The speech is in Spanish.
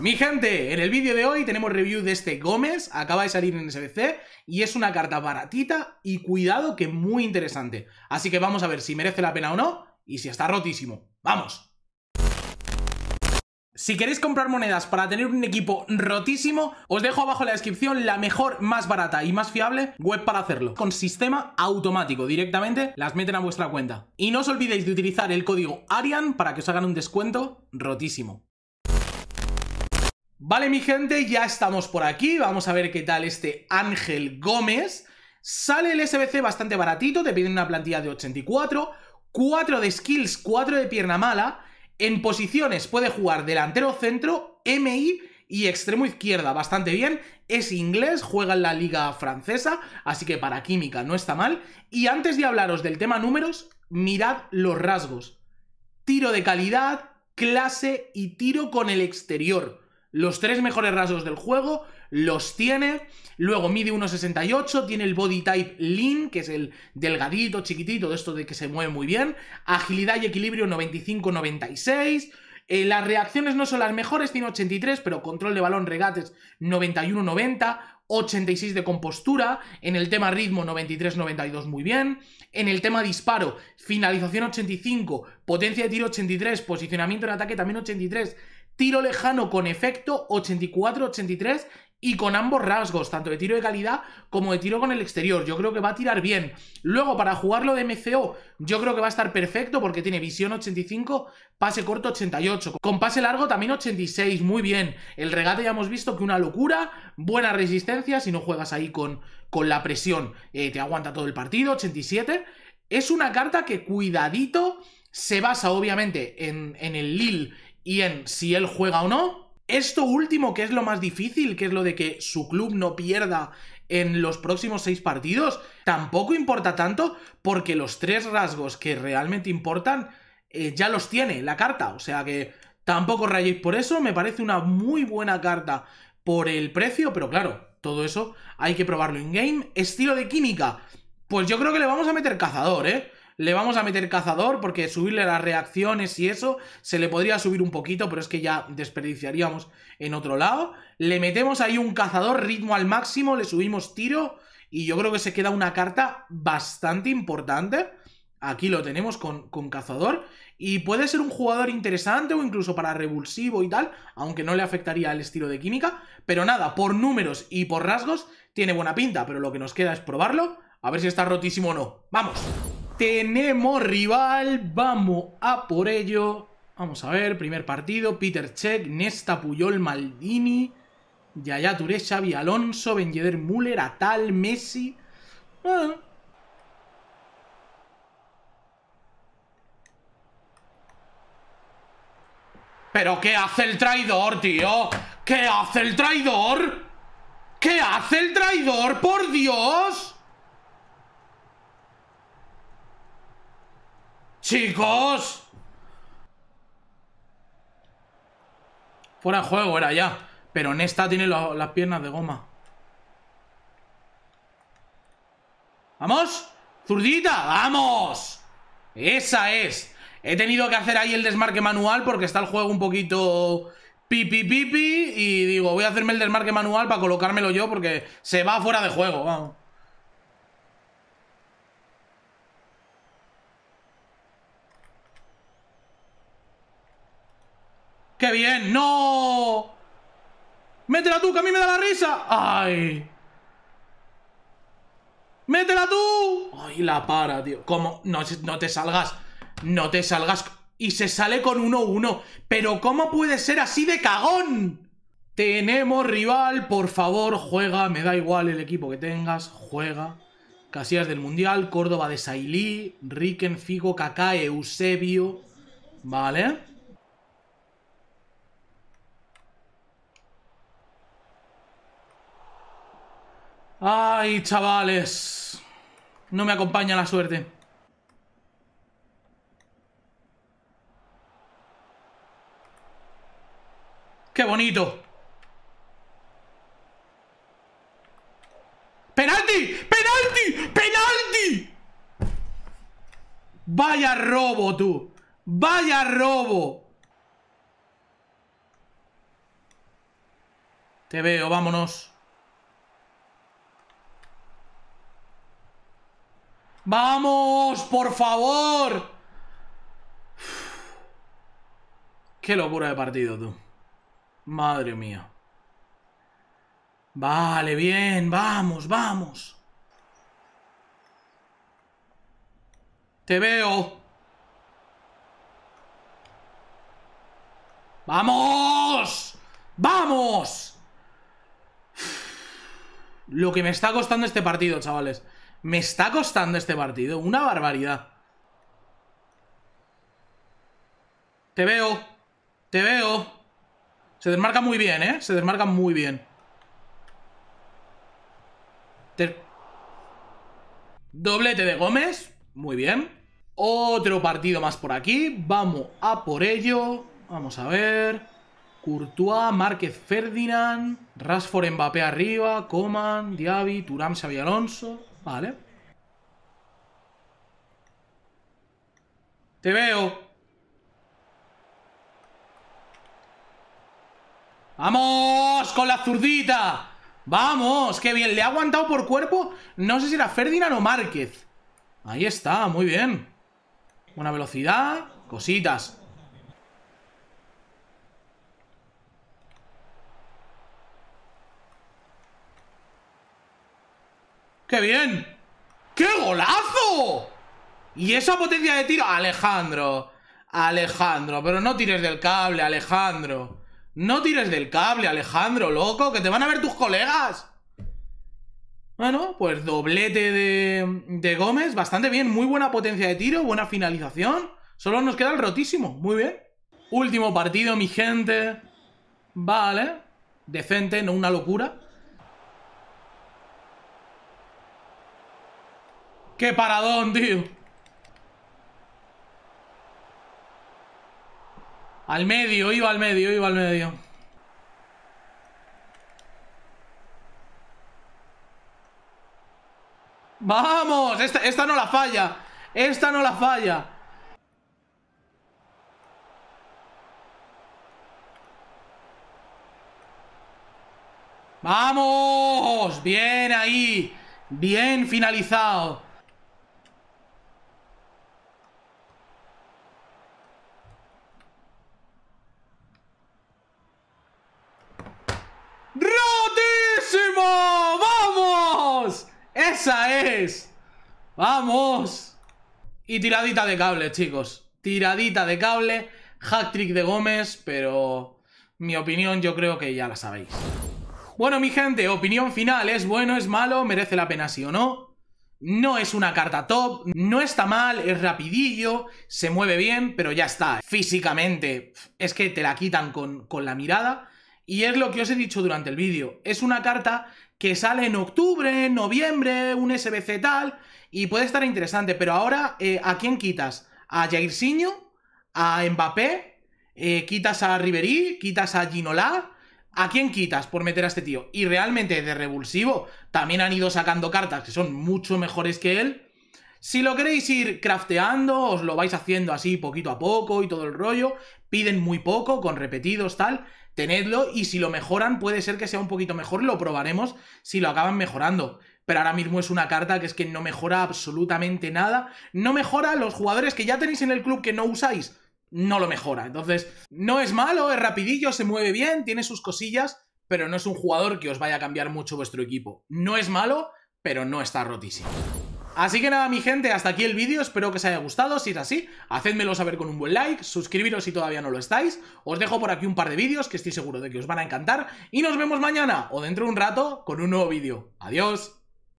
Mi gente, en el vídeo de hoy tenemos review de este Gómez, acaba de salir en SBC y es una carta baratita y cuidado que muy interesante. Así que vamos a ver si merece la pena o no y si está rotísimo. ¡Vamos! Si queréis comprar monedas para tener un equipo rotísimo, os dejo abajo en la descripción la mejor, más barata y más fiable web para hacerlo, con sistema automático, directamente las meten a vuestra cuenta. Y no os olvidéis de utilizar el código ARIAN para que os hagan un descuento rotísimo. Vale, mi gente, ya estamos por aquí. Vamos a ver qué tal este Ángel Gómez. Sale el SBC bastante baratito, te piden una plantilla de 84, 4 de skills, 4 de pierna mala. En posiciones puede jugar delantero centro, MI y extremo izquierda, bastante bien. Es inglés, juega en la liga francesa, así que para química no está mal. Y antes de hablaros del tema números, mirad los rasgos. Tiro de calidad, clase y tiro con el exterior los tres mejores rasgos del juego los tiene. Luego mide 1,68, tiene el body type lean, que es el delgadito, chiquitito, de esto de que se mueve muy bien. Agilidad y equilibrio 95-96. Eh, las reacciones no son las mejores, tiene 83, pero control de balón, regates 91-90, 86 de compostura, en el tema ritmo 93-92 muy bien, en el tema disparo, finalización 85, potencia de tiro 83, posicionamiento en ataque también 83, Tiro lejano con efecto 84-83 y con ambos rasgos, tanto de tiro de calidad como de tiro con el exterior. Yo creo que va a tirar bien. Luego, para jugarlo de MCO, yo creo que va a estar perfecto porque tiene visión 85, pase corto 88, con pase largo también 86, muy bien. El regate ya hemos visto que una locura, buena resistencia si no juegas ahí con, con la presión. Eh, te aguanta todo el partido, 87. Es una carta que cuidadito se basa obviamente en, en el Lille y en si él juega o no. Esto último, que es lo más difícil, que es lo de que su club no pierda en los próximos seis partidos, tampoco importa tanto porque los tres rasgos que realmente importan eh, ya los tiene la carta. O sea que tampoco rayéis por eso, me parece una muy buena carta por el precio, pero claro, todo eso hay que probarlo en game. Estilo de química, pues yo creo que le vamos a meter cazador, ¿eh? le vamos a meter cazador porque subirle las reacciones y eso se le podría subir un poquito, pero es que ya desperdiciaríamos en otro lado. Le metemos ahí un cazador, ritmo al máximo, le subimos tiro y yo creo que se queda una carta bastante importante. Aquí lo tenemos con, cazador y puede ser un jugador interesante o incluso para revulsivo y tal, aunque no le afectaría el estilo de química. Pero nada, por números y por rasgos tiene buena pinta, pero lo que nos queda es probarlo, a ver si está rotísimo o no. ¡Vamos! tenemos rival, vamos a por ello. Vamos a ver, primer partido, Peter Check, Nesta Puyol, Maldini, Yaya Touré, Xavi Alonso, Ben Müller, Atal, Messi... ¿Pero qué hace el traidor, tío? ¿Qué hace el traidor? ¿Qué hace el traidor? ¡Por Dios! ¡Chicos! Fuera de juego era ya. Pero Nesta tiene las piernas de goma. ¡Vamos! ¡Zurdita! ¡Vamos! ¡Esa es! He tenido que hacer ahí el desmarque manual porque está el juego un poquito pipi pipi y digo, voy a hacerme el desmarque manual para colocármelo yo porque se va fuera de juego. Vamos. ¡Qué bien! ¡No! ¡Métela tú, que a mí me da la risa! ¡Ay! ¡Métela tú! ¡Ay, la para, tío! ¿Cómo? No, no te salgas. No te salgas. Y se sale con 1-1. Pero ¿cómo puede ser así de cagón? Tenemos rival, por favor, juega. Me da igual el equipo que tengas, juega. Casillas del Mundial, Córdoba de Sailí, Riken, Figo, Kaká, Eusebio. Vale. Ay, chavales. No me acompaña la suerte. ¡Qué bonito! ¡Penalti! ¡Penalti! ¡Penalti! Vaya robo, tú. Vaya robo. Te veo, vámonos. ¡Vamos! ¡Por favor! ¡Qué locura de partido, tú! Madre mía. Vale, bien, vamos, vamos. Te veo. ¡Vamos! ¡Vamos! Lo que me está costando este partido, chavales. Me está costando este partido. Una barbaridad. Te veo. Te veo. Se desmarca muy bien, ¿eh? Se desmarca muy bien. Doblete de Gómez. Muy bien. Otro partido más por aquí. Vamos a por ello. Vamos a ver. Courtois, Márquez, Ferdinand. Rashford, Mbappé arriba. Coman, Diaby, Turam, Xavi Alonso. Vale. Te veo. ¡Vamos! ¡Con la zurdita! ¡Vamos! ¡Qué bien! Le ha aguantado por cuerpo. No sé si era Ferdinand o Márquez. Ahí está, muy bien. Buena velocidad. Cositas. ¡Qué bien! ¡Qué golazo! Y esa potencia de tiro, Alejandro. Alejandro, pero no tires del cable, Alejandro. No tires del cable, Alejandro, loco, que te van a ver tus colegas. Bueno, pues doblete de, de Gómez, bastante bien, muy buena potencia de tiro, buena finalización. Solo nos queda el rotísimo, muy bien. Último partido, mi gente. Vale, decente, no una locura. ¡Qué paradón, tío! Al medio, iba al medio, iba al medio. ¡Vamos! Esta, esta no la falla. Esta no la falla. ¡Vamos! Bien ahí. Bien finalizado. ¡Vamos! ¡Esa es! ¡Vamos! Y tiradita de cable, chicos. Tiradita de cable. Hack trick de Gómez, pero... Mi opinión yo creo que ya la sabéis. Bueno, mi gente, opinión final. ¿Es bueno, es malo? ¿Merece la pena sí o no? No es una carta top, no está mal, es rapidillo, se mueve bien, pero ya está. Físicamente, es que te la quitan con, con la mirada. Y es lo que os he dicho durante el vídeo. Es una carta que sale en octubre, noviembre, un SBC tal, y puede estar interesante. Pero ahora, eh, ¿a quién quitas? ¿A Jairzinho? ¿A Mbappé? Eh, ¿Quitas a Riverí? ¿Quitas a Ginola? ¿A quién quitas por meter a este tío? Y realmente de revulsivo también han ido sacando cartas que son mucho mejores que él. Si lo queréis ir crafteando, os lo vais haciendo así poquito a poco y todo el rollo, piden muy poco, con repetidos, tal, tenedlo y si lo mejoran puede ser que sea un poquito mejor, lo probaremos si lo acaban mejorando. Pero ahora mismo es una carta que es que no mejora absolutamente nada, no mejora los jugadores que ya tenéis en el club que no usáis, no lo mejora. Entonces, no es malo, es rapidillo, se mueve bien, tiene sus cosillas, pero no es un jugador que os vaya a cambiar mucho vuestro equipo. No es malo, pero no está rotísimo. Así que nada, mi gente, hasta aquí el vídeo. Espero que os haya gustado. Si es así, hacedmelo saber con un buen like, suscribiros si todavía no lo estáis. Os dejo por aquí un par de vídeos que estoy seguro de que os van a encantar. Y nos vemos mañana o dentro de un rato con un nuevo vídeo. Adiós.